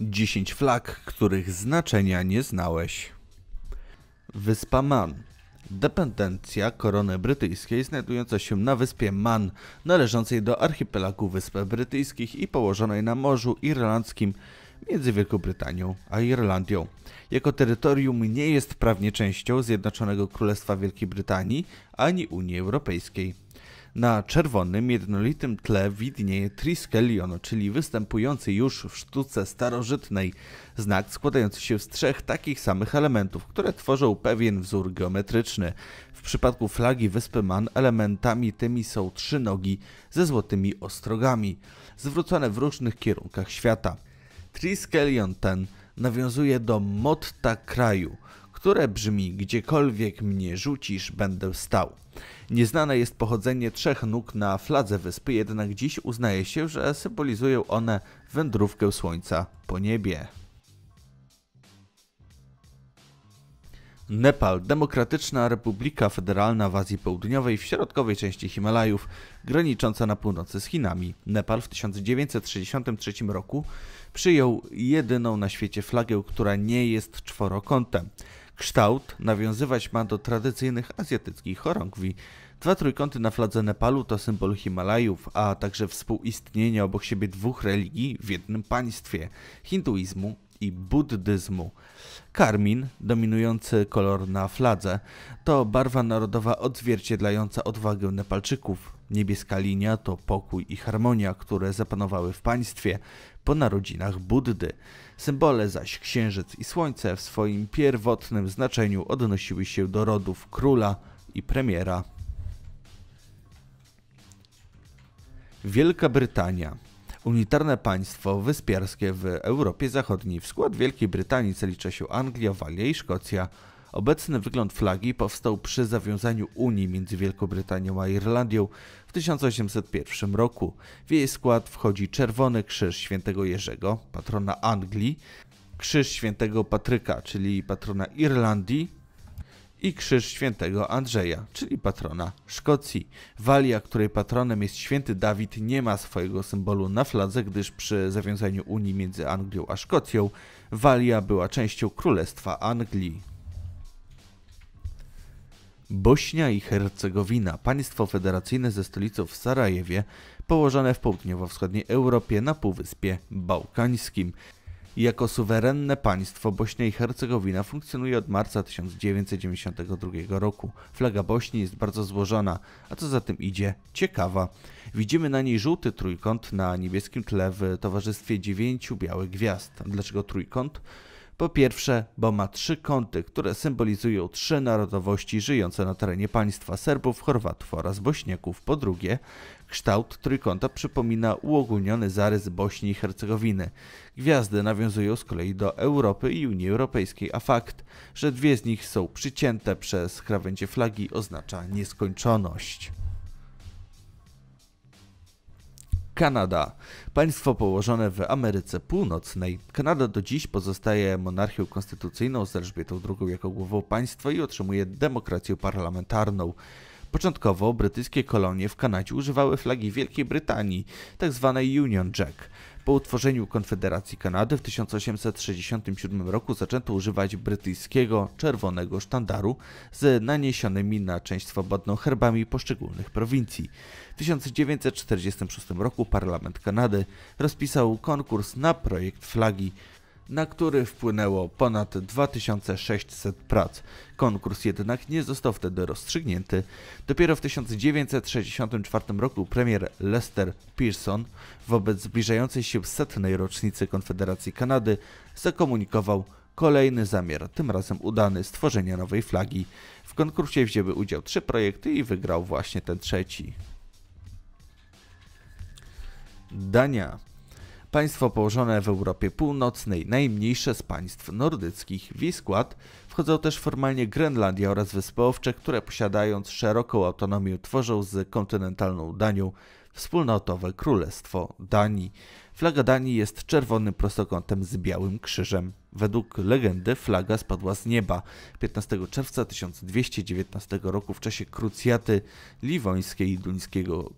10 flag, których znaczenia nie znałeś. Wyspa Man. Dependencja korony brytyjskiej znajdująca się na wyspie Man, należącej do archipelagu Wysp Brytyjskich i położonej na Morzu Irlandzkim między Wielką Brytanią a Irlandią. Jako terytorium nie jest prawnie częścią Zjednoczonego Królestwa Wielkiej Brytanii ani Unii Europejskiej. Na czerwonym, jednolitym tle widnieje triskelion, czyli występujący już w sztuce starożytnej znak składający się z trzech takich samych elementów, które tworzą pewien wzór geometryczny. W przypadku flagi wyspy Man elementami tymi są trzy nogi ze złotymi ostrogami, zwrócone w różnych kierunkach świata. Triskelion ten nawiązuje do motta kraju, które brzmi: Gdziekolwiek mnie rzucisz, będę stał. Nieznane jest pochodzenie trzech nóg na fladze wyspy, jednak dziś uznaje się, że symbolizują one wędrówkę słońca po niebie. Nepal, Demokratyczna Republika Federalna w Azji Południowej w środkowej części Himalajów, granicząca na północy z Chinami. Nepal w 1963 roku przyjął jedyną na świecie flagę, która nie jest czworokątem. Kształt nawiązywać ma do tradycyjnych azjatyckich chorągwi. Dwa trójkąty na fladze Nepalu to symbol Himalajów, a także współistnienie obok siebie dwóch religii w jednym państwie hinduizmu i buddyzmu. Karmin, dominujący kolor na fladze, to barwa narodowa odzwierciedlająca odwagę Nepalczyków. Niebieska linia to pokój i harmonia, które zapanowały w państwie po narodzinach Buddy. Symbole zaś księżyc i słońce w swoim pierwotnym znaczeniu odnosiły się do rodów króla i premiera. Wielka Brytania unitarne państwo wyspiarskie w Europie Zachodniej. W skład Wielkiej Brytanii zalicza się Anglia, Walia i Szkocja. Obecny wygląd flagi powstał przy zawiązaniu Unii między Wielką Brytanią a Irlandią w 1801 roku. W jej skład wchodzi Czerwony Krzyż Świętego Jerzego, patrona Anglii, Krzyż Świętego Patryka, czyli patrona Irlandii, i krzyż świętego Andrzeja, czyli patrona Szkocji. Walia, której patronem jest święty Dawid, nie ma swojego symbolu na fladze, gdyż przy zawiązaniu Unii między Anglią a Szkocją Walia była częścią Królestwa Anglii. Bośnia i Hercegowina, państwo federacyjne ze stolicą w Sarajewie, położone w południowo-wschodniej Europie na Półwyspie Bałkańskim. Jako suwerenne państwo Bośnia i Hercegowina funkcjonuje od marca 1992 roku. Flaga Bośni jest bardzo złożona, a co za tym idzie, ciekawa. Widzimy na niej żółty trójkąt na niebieskim tle w towarzystwie dziewięciu białych gwiazd. Dlaczego trójkąt? Po pierwsze, bo ma trzy kąty, które symbolizują trzy narodowości żyjące na terenie państwa Serbów, Chorwatów oraz Bośniaków. Po drugie, kształt trójkąta przypomina uogólniony zarys Bośni i Hercegowiny. Gwiazdy nawiązują z kolei do Europy i Unii Europejskiej, a fakt, że dwie z nich są przycięte przez krawędzie flagi oznacza nieskończoność. Kanada. Państwo położone w Ameryce Północnej. Kanada do dziś pozostaje monarchią konstytucyjną z Elżbietą II jako głową państwa i otrzymuje demokrację parlamentarną. Początkowo brytyjskie kolonie w Kanadzie używały flagi Wielkiej Brytanii, tzw. Tak Union Jack. Po utworzeniu Konfederacji Kanady w 1867 roku zaczęto używać brytyjskiego czerwonego sztandaru z naniesionymi na część swobodną herbami poszczególnych prowincji. W 1946 roku Parlament Kanady rozpisał konkurs na projekt flagi na który wpłynęło ponad 2600 prac. Konkurs jednak nie został wtedy rozstrzygnięty. Dopiero w 1964 roku premier Lester Pearson wobec zbliżającej się setnej rocznicy Konfederacji Kanady zakomunikował kolejny zamiar, tym razem udany, stworzenia nowej flagi. W konkursie wzięły udział trzy projekty i wygrał właśnie ten trzeci. Dania. Państwo położone w Europie Północnej, najmniejsze z państw nordyckich. W jej skład wchodzą też formalnie Grenlandia oraz Wyspy Owcze, które posiadając szeroką autonomię tworzą z kontynentalną Danią wspólnotowe Królestwo Danii. Flaga Danii jest czerwonym prostokątem z białym krzyżem. Według legendy flaga spadła z nieba 15 czerwca 1219 roku w czasie krucjaty liwońskiej i duńskiego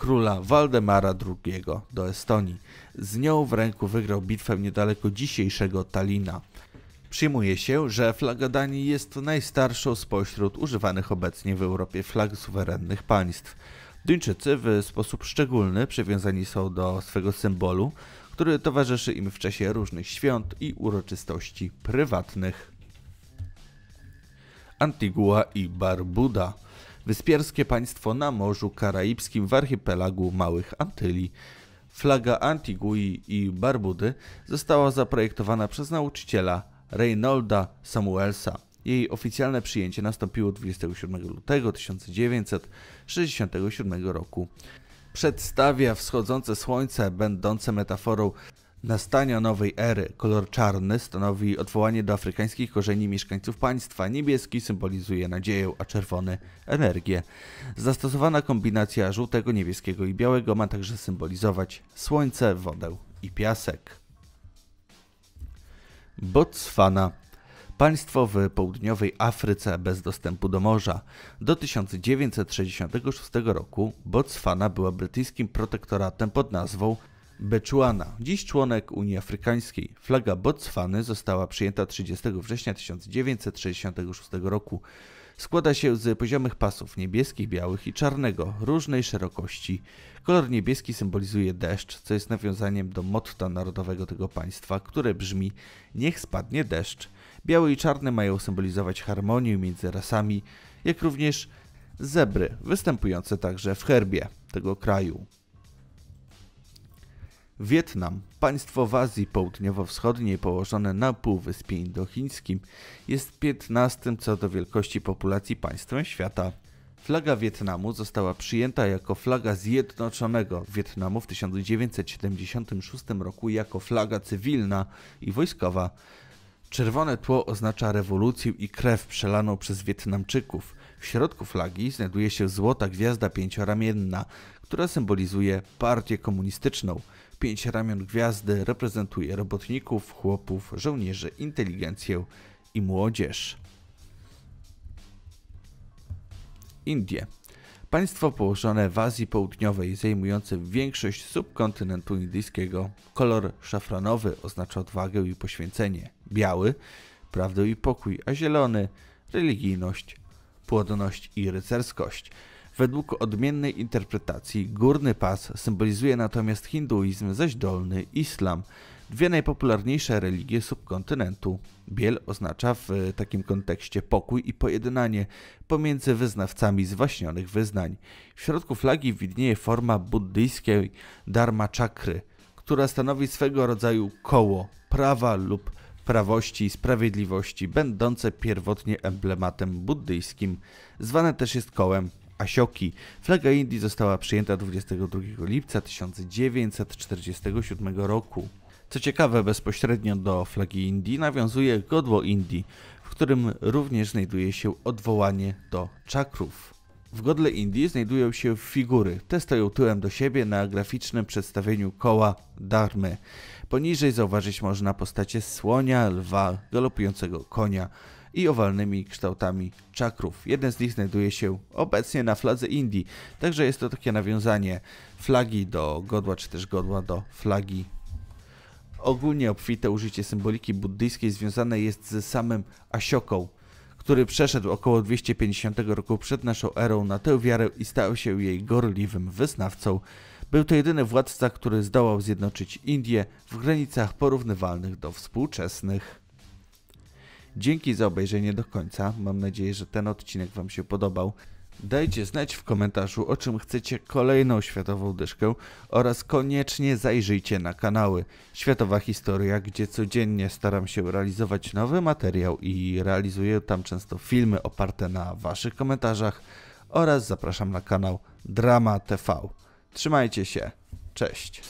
króla Waldemara II do Estonii. Z nią w ręku wygrał bitwę niedaleko dzisiejszego Talina. Przyjmuje się, że flaga Danii jest najstarszą spośród używanych obecnie w Europie flag suwerennych państw. Duńczycy w sposób szczególny przywiązani są do swego symbolu, który towarzyszy im w czasie różnych świąt i uroczystości prywatnych. Antigua i Barbuda Wyspierskie państwo na Morzu Karaibskim w archipelagu Małych Antylii. Flaga Antigui i Barbudy została zaprojektowana przez nauczyciela Reynolda Samuelsa. Jej oficjalne przyjęcie nastąpiło 27 lutego 1967 roku. Przedstawia wschodzące słońce, będące metaforą Nastania nowej ery kolor czarny stanowi odwołanie do afrykańskich korzeni mieszkańców państwa, niebieski symbolizuje nadzieję, a czerwony energię. Zastosowana kombinacja żółtego, niebieskiego i białego ma także symbolizować słońce, wodę i piasek. Botswana państwo w południowej Afryce bez dostępu do morza. Do 1966 roku Botswana była brytyjskim protektoratem pod nazwą Beczuana, dziś członek Unii Afrykańskiej. Flaga Botswany została przyjęta 30 września 1966 roku. Składa się z poziomych pasów niebieskich, białych i czarnego, różnej szerokości. Kolor niebieski symbolizuje deszcz, co jest nawiązaniem do motta narodowego tego państwa, które brzmi Niech spadnie deszcz. Biały i czarny mają symbolizować harmonię między rasami, jak również zebry, występujące także w herbie tego kraju. Wietnam, państwo w Azji Południowo-Wschodniej położone na Półwyspie Indochińskim, jest 15 co do wielkości populacji państwem świata. Flaga Wietnamu została przyjęta jako flaga Zjednoczonego Wietnamu w 1976 roku jako flaga cywilna i wojskowa. Czerwone tło oznacza rewolucję i krew przelaną przez Wietnamczyków. W środku flagi znajduje się złota gwiazda pięcioramienna, która symbolizuje partię komunistyczną pięć ramion gwiazdy reprezentuje robotników, chłopów, żołnierzy, inteligencję i młodzież. Indie. Państwo położone w Azji Południowej, zajmujące większość subkontynentu indyjskiego. Kolor szafranowy oznacza odwagę i poświęcenie, biały prawdę i pokój, a zielony religijność, płodność i rycerskość. Według odmiennej interpretacji górny pas symbolizuje natomiast hinduizm, zaś dolny islam, dwie najpopularniejsze religie subkontynentu. Biel oznacza w takim kontekście pokój i pojednanie pomiędzy wyznawcami zwaśnionych wyznań. W środku flagi widnieje forma buddyjskiej dharma czakry, która stanowi swego rodzaju koło prawa lub prawości i sprawiedliwości, będące pierwotnie emblematem buddyjskim. Zwane też jest kołem Asioki. Flaga Indii została przyjęta 22 lipca 1947 roku. Co ciekawe, bezpośrednio do flagi Indii nawiązuje godło Indii, w którym również znajduje się odwołanie do czakrów. W godle Indii znajdują się figury. Te stoją tyłem do siebie na graficznym przedstawieniu koła Dharmy. Poniżej zauważyć można postacie słonia, lwa, galopującego konia, i owalnymi kształtami czakrów. Jeden z nich znajduje się obecnie na fladze Indii, także jest to takie nawiązanie flagi do godła, czy też godła do flagi Ogólnie obfite użycie symboliki buddyjskiej związane jest ze samym Asioką, który przeszedł około 250 roku przed naszą erą na tę wiarę i stał się jej gorliwym wyznawcą. Był to jedyny władca, który zdołał zjednoczyć Indię w granicach porównywalnych do współczesnych. Dzięki za obejrzenie do końca. Mam nadzieję, że ten odcinek Wam się podobał. Dajcie znać w komentarzu, o czym chcecie kolejną światową dyszkę oraz koniecznie zajrzyjcie na kanały Światowa Historia, gdzie codziennie staram się realizować nowy materiał i realizuję tam często filmy oparte na Waszych komentarzach oraz zapraszam na kanał Drama TV. Trzymajcie się, cześć!